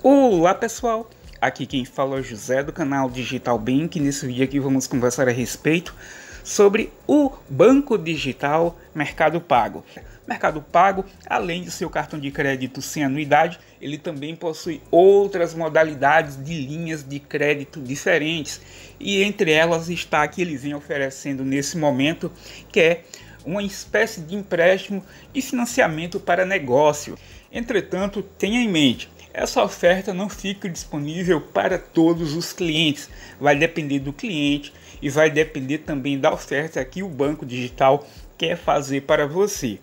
Olá pessoal, aqui quem fala é o José do canal Digital Bank. Nesse vídeo aqui vamos conversar a respeito sobre o banco digital Mercado Pago. Mercado Pago, além de seu cartão de crédito sem anuidade, ele também possui outras modalidades de linhas de crédito diferentes e entre elas está a que ele vem oferecendo nesse momento, que é uma espécie de empréstimo e financiamento para negócio. Entretanto, tenha em mente, essa oferta não fica disponível para todos os clientes, vai depender do cliente e vai depender também da oferta que o banco digital quer fazer para você.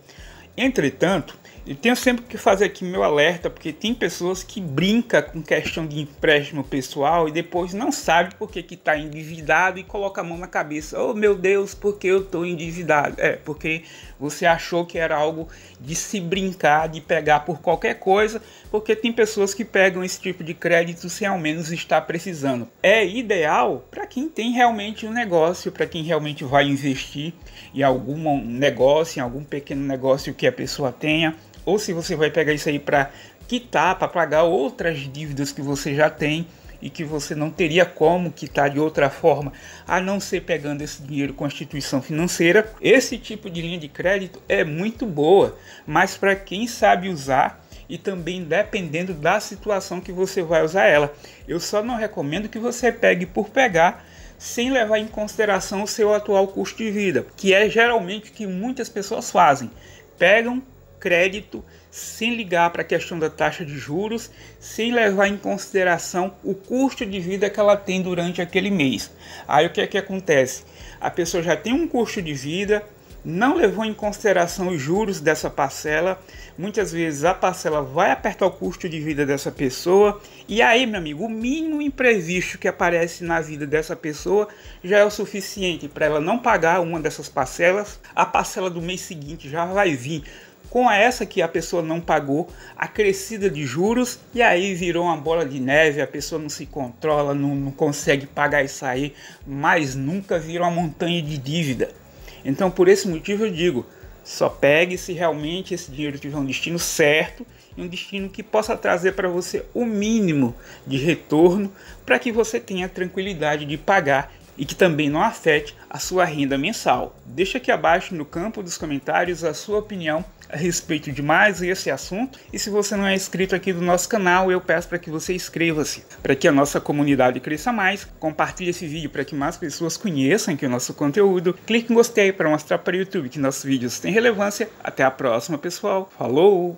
Entretanto, eu tenho sempre que fazer aqui meu alerta, porque tem pessoas que brincam com questão de empréstimo pessoal e depois não sabe por que está endividado e coloca a mão na cabeça. Oh meu Deus, por que eu estou endividado? É, porque você achou que era algo de se brincar, de pegar por qualquer coisa, porque tem pessoas que pegam esse tipo de crédito sem ao menos estar precisando. É ideal para quem tem realmente um negócio, para quem realmente vai investir em algum negócio, em algum pequeno negócio que a pessoa tenha ou se você vai pegar isso aí para quitar, para pagar outras dívidas que você já tem e que você não teria como quitar de outra forma, a não ser pegando esse dinheiro com a instituição financeira. Esse tipo de linha de crédito é muito boa, mas para quem sabe usar e também dependendo da situação que você vai usar ela. Eu só não recomendo que você pegue por pegar sem levar em consideração o seu atual custo de vida, que é geralmente o que muitas pessoas fazem. Pegam crédito sem ligar para a questão da taxa de juros, sem levar em consideração o custo de vida que ela tem durante aquele mês. Aí o que é que acontece? A pessoa já tem um custo de vida, não levou em consideração os juros dessa parcela. Muitas vezes a parcela vai apertar o custo de vida dessa pessoa. E aí, meu amigo, o mínimo imprevisto que aparece na vida dessa pessoa já é o suficiente para ela não pagar uma dessas parcelas. A parcela do mês seguinte já vai vir com essa que a pessoa não pagou, a crescida de juros, e aí virou uma bola de neve, a pessoa não se controla, não, não consegue pagar e sair, mas nunca virou uma montanha de dívida. Então, por esse motivo, eu digo: só pegue se realmente esse dinheiro tiver um destino certo e um destino que possa trazer para você o mínimo de retorno para que você tenha tranquilidade de pagar e que também não afete a sua renda mensal. Deixa aqui abaixo no campo dos comentários a sua opinião a respeito de mais esse assunto e se você não é inscrito aqui do nosso canal, eu peço para que você inscreva-se, para que a nossa comunidade cresça mais, compartilhe esse vídeo para que mais pessoas conheçam que o nosso conteúdo, clique em gostei para mostrar para o YouTube que nossos vídeos têm relevância. Até a próxima, pessoal. Falou!